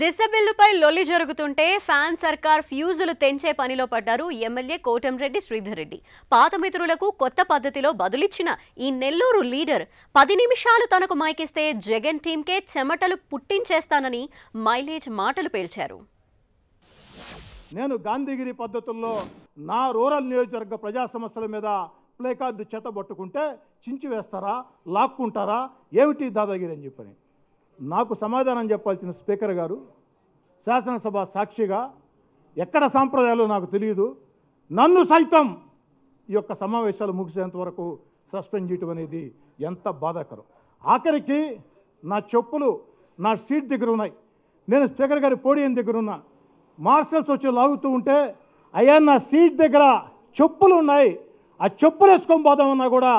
దిశ బిల్లుపై లొల్లి జరుగుతుంటే ఫ్యాన్ సర్కార్ ఫ్యూజులు తెంచే పనిలో పడ్డారు ఎమ్మెల్యే కోటంరెడ్డి శ్రీధర్ రెడ్డి పాత మిత్రులకు కొత్త పద్ధతిలో బదులిచ్చిన ఈ నెల్లూరు లీడర్ పది నిమిషాలు తనకు మైకిస్తే జగన్ టీంకే చెమటలు పుట్టించేస్తానని మైలేజ్ మాటలు పేల్చారు నేను గాంధీగిరి పద్ధతుల్లో నా రూరల్ నియోజకవర్గ ప్రజా సమస్యల మీద ప్లేకార్డు చేతబట్టుకుంటే చించి వేస్తారా లాక్కుంటారా ఏమిటి దాదాగిరి అని చెప్పని నాకు సమాధానం చెప్పాల్సిన స్పీకర్ గారు శాసనసభ సాక్షిగా ఎక్కడ సాంప్రదాయాలు నాకు తెలియదు నన్ను సైతం ఈ యొక్క సమావేశాలు ముగిసేంత వరకు సస్పెండ్ చేయటం అనేది ఎంత బాధాకరం ఆఖరికి నా చెప్పులు నా సీట్ దగ్గర ఉన్నాయి నేను స్పీకర్ గారి పోడియం దగ్గర ఉన్నా మార్షల్స్ వచ్చి లాగుతూ ఉంటే అయ్యా నా సీట్ దగ్గర చెప్పులు ఉన్నాయి ఆ చెప్పులు వేసుకొని పోదామన్నా కూడా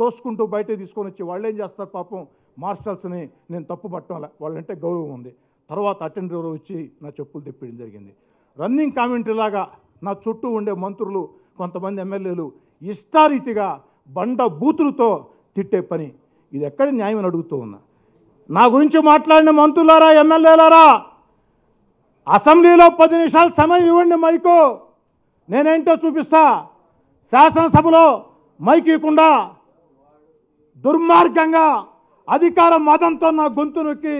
తోసుకుంటూ బయట తీసుకొని వచ్చి వాళ్ళు ఏం చేస్తారు పాపం మార్షల్స్ని నేను తప్పు పట్టడం వాళ్ళంటే గౌరవం ఉంది తర్వాత అటెండర్ వచ్చి నా చెప్పులు తిప్పడం జరిగింది రన్నింగ్ కామెంటరీలాగా నా చుట్టూ ఉండే మంత్రులు కొంతమంది ఎమ్మెల్యేలు ఇష్టారీతిగా బండ బూతులతో తిట్టే పని ఇది ఎక్కడ న్యాయం అడుగుతూ ఉన్నా నా గురించి మాట్లాడిన మంత్రులారా ఎమ్మెల్యేలారా అసెంబ్లీలో పది నిమిషాలు సమయం ఇవ్వండి మైకు నేనేంటో చూపిస్తా శాసనసభలో మైక్ ఇవ్వకుండా దుర్మార్గంగా అధికార మతంతో నా గొంతు నొక్కి